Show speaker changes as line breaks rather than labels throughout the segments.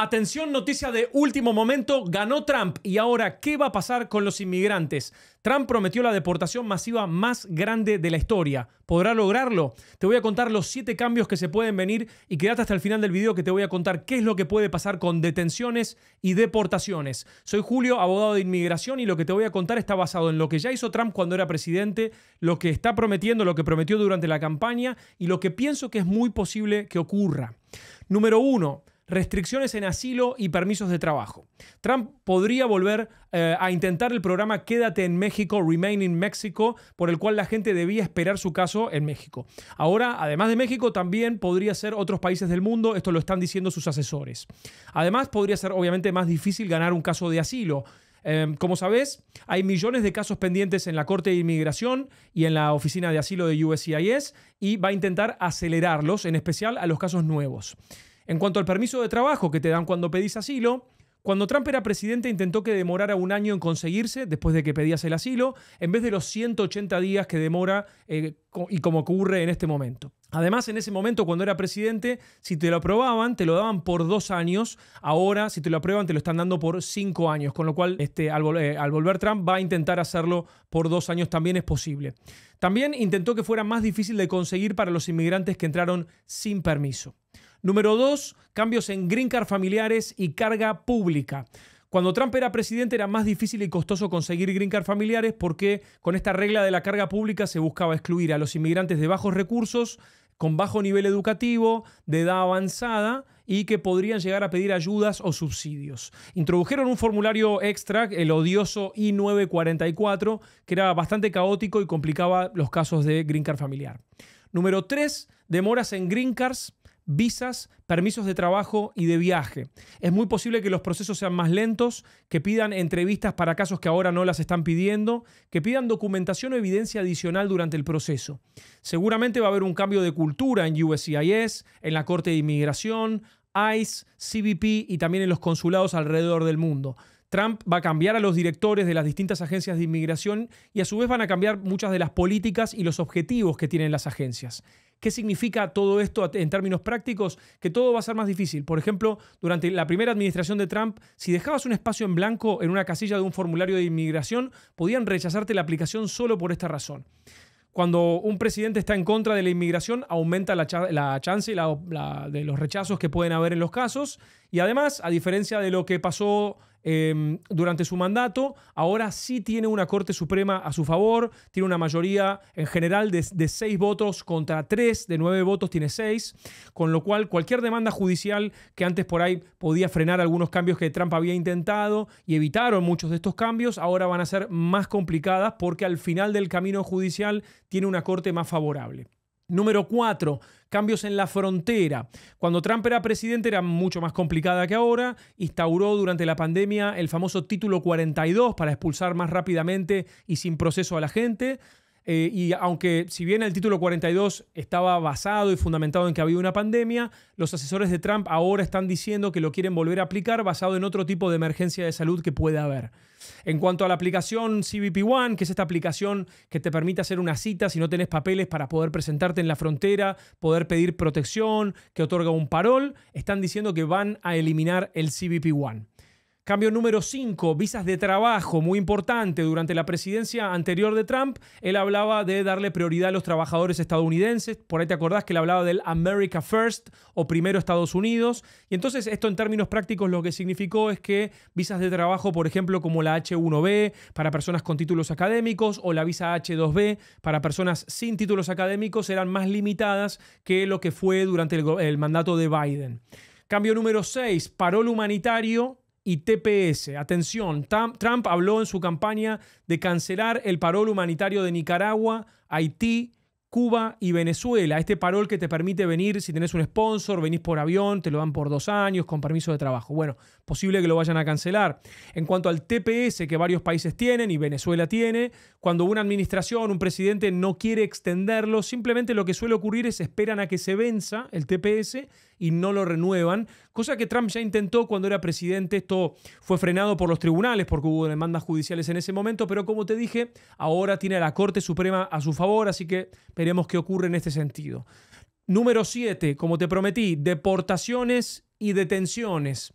Atención, noticia de último momento, ganó Trump y ahora, ¿qué va a pasar con los inmigrantes? Trump prometió la deportación masiva más grande de la historia. ¿Podrá lograrlo? Te voy a contar los siete cambios que se pueden venir y quédate hasta el final del video que te voy a contar qué es lo que puede pasar con detenciones y deportaciones. Soy Julio, abogado de inmigración y lo que te voy a contar está basado en lo que ya hizo Trump cuando era presidente, lo que está prometiendo, lo que prometió durante la campaña y lo que pienso que es muy posible que ocurra. Número uno, restricciones en asilo y permisos de trabajo. Trump podría volver eh, a intentar el programa Quédate en México, Remain in Mexico, por el cual la gente debía esperar su caso en México. Ahora, además de México, también podría ser otros países del mundo, esto lo están diciendo sus asesores. Además, podría ser obviamente más difícil ganar un caso de asilo. Em, como sabes, hay millones de casos pendientes en la Corte de Inmigración y en la Oficina de Asilo de USCIS y va a intentar acelerarlos, en especial a los casos nuevos. En cuanto al permiso de trabajo que te dan cuando pedís asilo, cuando Trump era presidente intentó que demorara un año en conseguirse después de que pedías el asilo, en vez de los 180 días que demora eh, y como ocurre en este momento. Además, en ese momento, cuando era presidente, si te lo aprobaban, te lo daban por dos años. Ahora, si te lo aprueban, te lo están dando por cinco años. Con lo cual, este, al, eh, al volver Trump, va a intentar hacerlo por dos años. También es posible. También intentó que fuera más difícil de conseguir para los inmigrantes que entraron sin permiso. Número dos, cambios en green card familiares y carga pública. Cuando Trump era presidente era más difícil y costoso conseguir green card familiares porque con esta regla de la carga pública se buscaba excluir a los inmigrantes de bajos recursos, con bajo nivel educativo, de edad avanzada y que podrían llegar a pedir ayudas o subsidios. Introdujeron un formulario extra, el odioso I-944, que era bastante caótico y complicaba los casos de green card familiar. Número 3, demoras en green cards visas, permisos de trabajo y de viaje. Es muy posible que los procesos sean más lentos, que pidan entrevistas para casos que ahora no las están pidiendo, que pidan documentación o evidencia adicional durante el proceso. Seguramente va a haber un cambio de cultura en USCIS, en la Corte de Inmigración, ICE, CBP y también en los consulados alrededor del mundo. Trump va a cambiar a los directores de las distintas agencias de inmigración y a su vez van a cambiar muchas de las políticas y los objetivos que tienen las agencias. ¿Qué significa todo esto en términos prácticos? Que todo va a ser más difícil. Por ejemplo, durante la primera administración de Trump, si dejabas un espacio en blanco en una casilla de un formulario de inmigración, podían rechazarte la aplicación solo por esta razón. Cuando un presidente está en contra de la inmigración, aumenta la, chance de los rechazos que pueden haber en los casos. Y además, a diferencia de lo que pasó Em, durante su mandato, ahora sí tiene una Corte Suprema a su favor, tiene una mayoría en general de, de, seis votos contra tres, de nueve votos tiene seis, con lo cual cualquier demanda judicial que antes por ahí podía frenar algunos cambios que Trump había intentado y evitaron muchos de estos cambios, ahora van a ser más complicadas porque al final del camino judicial tiene una Corte más favorable. Número cuatro, cambios en la frontera. Cuando Trump era presidente era mucho más complicada que ahora. Instauró durante la pandemia el famoso título 42 para expulsar más rápidamente y sin proceso a la gente. Eh, y aunque si bien el título 42 estaba basado y fundamentado en que había una pandemia, los asesores de Trump ahora están diciendo que lo quieren volver a aplicar basado en otro tipo de emergencia de salud que pueda haber. En cuanto a la aplicación CBP One, que es esta aplicación que te permite hacer una cita si no tienes papeles para poder presentarte en la frontera, poder pedir protección, que otorga un parol, están diciendo que van a eliminar el CBP One. Cambio número 5, visas de trabajo, muy importante. Durante la presidencia anterior de Trump, él hablaba de darle prioridad a los trabajadores estadounidenses. Por ahí te acordás que él hablaba del America First o primero Estados Unidos. Y entonces esto en términos prácticos lo que significó es que visas de trabajo, por ejemplo, como la H1B para personas con títulos académicos o la visa H2B para personas sin títulos académicos eran más limitadas que lo que fue durante el, mandato de Biden. Cambio número 6, parol humanitario y TPS. Atención, Trump habló en su campaña de cancelar el parol humanitario de Nicaragua, Haití, Cuba y Venezuela. Este parol que te permite venir, si tenés un sponsor, venís por avión, te lo dan por dos años con permiso de trabajo. Bueno, posible que lo vayan a cancelar. En cuanto al TPS que varios países tienen y Venezuela tiene, cuando una administración, un presidente no quiere extenderlo, simplemente lo que suele ocurrir es esperan a que se venza el TPS y no lo renuevan, cosa que Trump ya intentó cuando era presidente. Esto fue frenado por los tribunales porque hubo demandas judiciales en ese momento, pero como te dije, ahora tiene a la Corte Suprema a su favor, así que veremos qué ocurre en este sentido. Número 7, como te prometí, deportaciones y detenciones.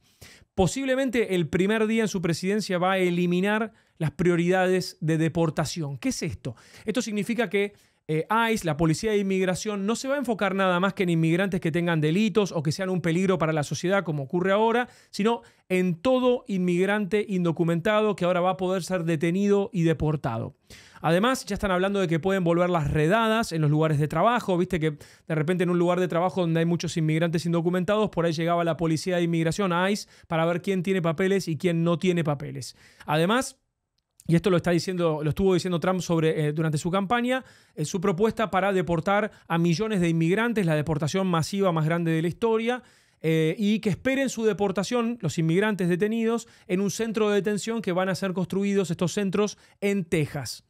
Posiblemente el primer día en su presidencia va a eliminar las prioridades de deportación. ¿Qué es esto? Esto significa que eh, ICE, la Policía de Inmigración, no se va a enfocar nada más que en inmigrantes que tengan delitos o que sean un peligro para la sociedad, como ocurre ahora, sino en todo inmigrante indocumentado que ahora va a poder ser detenido y deportado. Además, ya están hablando de que pueden volver las redadas en los lugares de trabajo. Viste que de repente en un lugar de trabajo donde hay muchos inmigrantes indocumentados, por ahí llegaba la policía de inmigración, ICE, para ver quién tiene papeles y quién no tiene papeles. Además, y esto lo está diciendo, lo estuvo diciendo Trump sobre, eh, durante su campaña, eh, su propuesta para deportar a millones de inmigrantes, la deportación masiva más grande de la historia. Eh, y que esperen su deportación, los inmigrantes detenidos, en un centro de detención que van a ser construidos estos centros en Texas.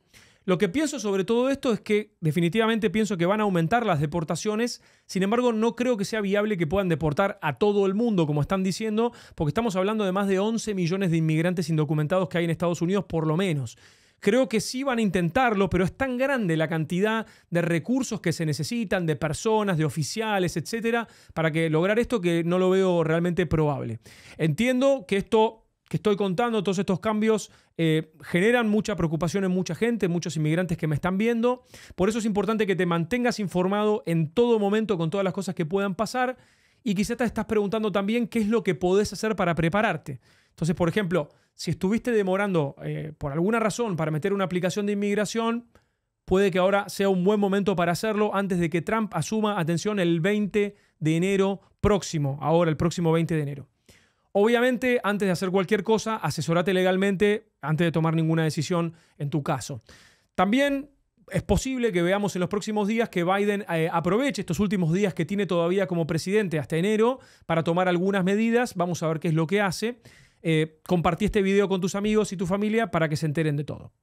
Lo que pienso sobre todo esto es que definitivamente pienso que van a aumentar las deportaciones, sin embargo no creo que sea viable que puedan deportar a todo el mundo, como están diciendo, porque estamos hablando de más de 11 millones de inmigrantes indocumentados que hay en Estados Unidos por lo menos. Creo que sí van a intentarlo, pero es tan grande la cantidad de recursos que se necesitan, de personas, de oficiales, etcétera, para que lograr esto que no lo veo realmente probable. Entiendo que esto que estoy contando, todos estos cambios eh, generan mucha preocupación en mucha gente, muchos inmigrantes que me están viendo. Por eso es importante que te mantengas informado en todo momento con todas las cosas que puedan pasar. Y quizás te estás preguntando también qué es lo que podés hacer para prepararte. Entonces, por ejemplo, si estuviste demorando eh, por alguna razón para meter una aplicación de inmigración, puede que ahora sea un buen momento para hacerlo antes de que Trump asuma, atención, el 20 de enero próximo, ahora el próximo 20 de enero. Obviamente, antes de hacer cualquier cosa, asesórate legalmente antes de tomar ninguna decisión en tu caso. También es posible que veamos en los próximos días que Biden eh, aproveche estos últimos días que tiene todavía como presidente hasta enero para tomar algunas medidas. Vamos a ver qué es lo que hace. Eh, compartí este video con tus amigos y tu familia para que se enteren de todo.